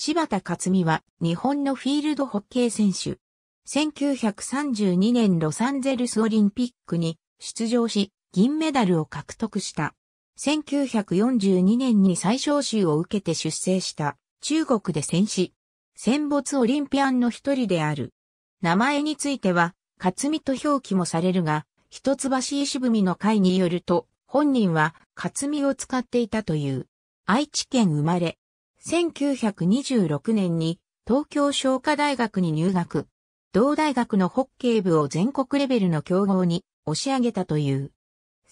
柴田勝美は日本のフィールドホッケー選手。1932年ロサンゼルスオリンピックに出場し銀メダルを獲得した。1942年に最小集を受けて出征した中国で戦死。戦没オリンピアンの一人である。名前については、勝美と表記もされるが、一橋石文の会によると、本人は勝美を使っていたという。愛知県生まれ、1926年に東京商科大学に入学。同大学のホッケー部を全国レベルの競合に押し上げたという。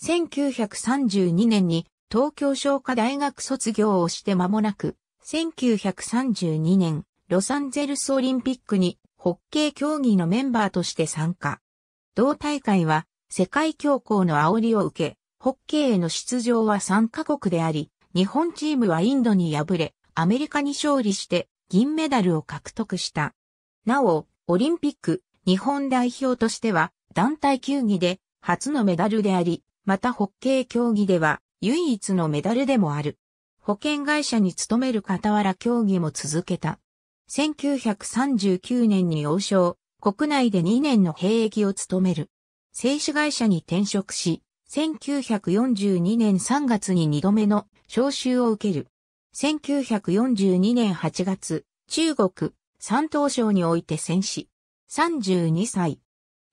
1932年に東京商科大学卒業をして間もなく、1932年ロサンゼルスオリンピックにホッケー競技のメンバーとして参加。同大会は世界恐慌の煽りを受け、ホッケーへの出場は3カ国であり、日本チームはインドに敗れ、アメリカに勝利して銀メダルを獲得した。なお、オリンピック日本代表としては団体球技で初のメダルであり、またホッケー競技では唯一のメダルでもある。保険会社に勤める傍ら競技も続けた。1939年に王将、国内で2年の兵役を務める。製紙会社に転職し、1942年3月に2度目の招集を受ける。1942年8月、中国、山東省において戦死。32歳。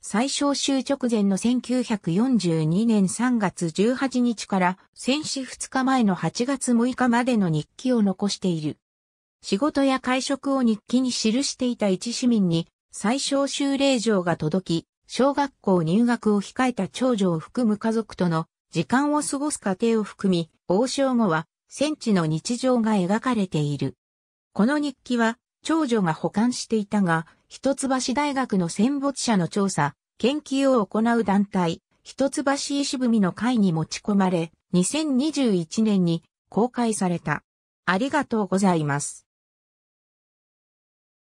最小州直前の1942年3月18日から戦死2日前の8月6日までの日記を残している。仕事や会食を日記に記していた一市民に最小州令状が届き、小学校入学を控えた長女を含む家族との時間を過ごす家庭を含み、王将後は戦地の日常が描かれている。この日記は、長女が保管していたが、一橋大学の戦没者の調査、研究を行う団体、一橋石文の会に持ち込まれ、2021年に公開された。ありがとうございます。